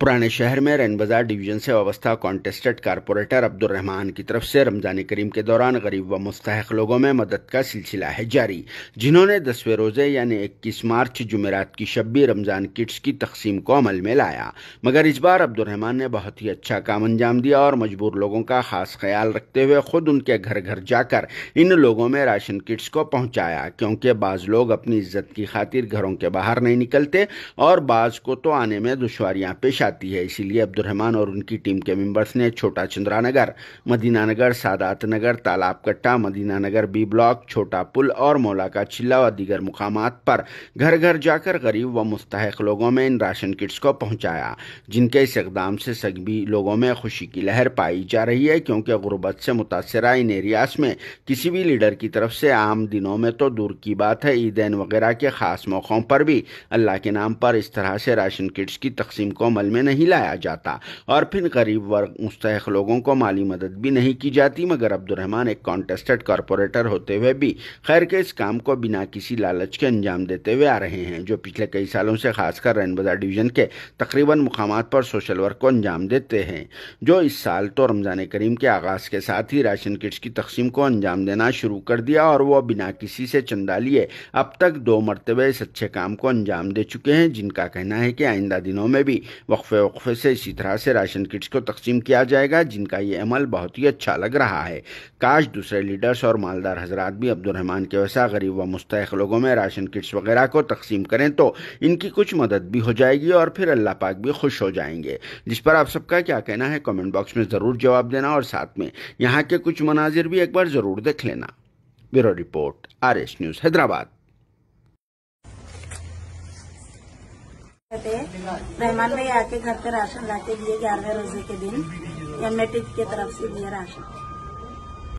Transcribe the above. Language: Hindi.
पुराने शहर में रैन बाजार डिवीजन से वाबस्ता कॉन्टेस्टेड कारपोरेटर अब्दुल रहमान की तरफ से रमजान करीम के दौरान गरीब व मुस्तक लोगों में मदद का सिलसिला है जारी जिन्होंने दसवें रोजे यानी इक्कीस मार्च जुमेरात की शब रमजान किट्स की तकसीम को अमल में लाया मगर इस बार अब्दुलरहमान ने बहुत ही अच्छा काम अंजाम दिया और मजबूर लोगों का खास ख्याल रखते हुए खुद उनके घर घर जाकर इन लोगों में राशन किट्स को पहुंचाया क्योंकि बाज लोग अपनी इज्जत की खातिर घरों के बाहर नहीं निकलते और बाज को तो आने में दुशारियाँ पेश जाती है इसीलिए अब्दुलरहमान और उनकी टीम के मेंबर्स ने छोटा चंद्रा नगर मदीना नगर सादात नगर तालाब कट्टा मदीना नगर बी ब्लॉक छोटा पुल और मौला का चिल्ला व दीगर मुकाम पर घर घर जाकर गरीब व मुस्तक लोगों में इन राशन किट्स को पहुँचाया जिनके इस इकदाम से सगबी लोगों में खुशी की लहर पाई जा रही है क्योंकि गुरबत से मुतासर इन एरियाज में किसी भी लीडर की तरफ से आम दिनों में तो दूर की बात है ईदेन वगैरह के ख़ास मौक़ों पर भी अल्लाह के नाम पर इस तरह से राशन किट्स की तकसीम को अमल में में नहीं लाया जाता और फिर गरीब वर्ग मुस्तक लोगों को माली मदद भी नहीं की जाती मगर अब्दुलरहमान एक कॉन्टेस्टेड कॉरपोरेटर होते हुए भी खैर के इस काम को बिना किसी लालच के अंजाम देते हुए आ रहे हैं जो पिछले कई सालों से खासकर रैन बाजार डिवीज़न के तकरीबन मुकाम पर सोशल वर्क को अंजाम देते हैं जो इस साल तो रमज़ान करीम के आगाज़ के साथ ही राशन किट्स की तकसीम को अंजाम देना शुरू कर दिया और वह बिना किसी से चंदा लिए अब तक दो मरतबे इस अच्छे काम को अंजाम दे चुके हैं जिनका कहना है कि आइंदा दिनों में भी वक्फ वक्फे से इसी तरह से राशन किट्स को तकसीम किया जाएगा जिनका ये अमल बहुत ही अच्छा लग रहा है काश दूसरे लीडर्स और मालदार हजरात भी अब्दुलरहमान के वैसा गरीब व मुस्तक लोगों में राशन किट्स वगैरह को तकसीम करें तो इनकी कुछ मदद भी हो जाएगी और फिर अल्लाह पाक भी खुश हो जाएंगे जिस पर आप सबका क्या कहना है कमेंट बॉक्स में ज़रूर जवाब देना और साथ में यहाँ के कुछ मनाजिर भी एक बार ज़रूर देख लेना bureau report R S news Hyderabad थे रहमान भाई आके घर पे राशन लाके दिए ग्यारहवें रोजे के दिन एम की तरफ से दिए राशन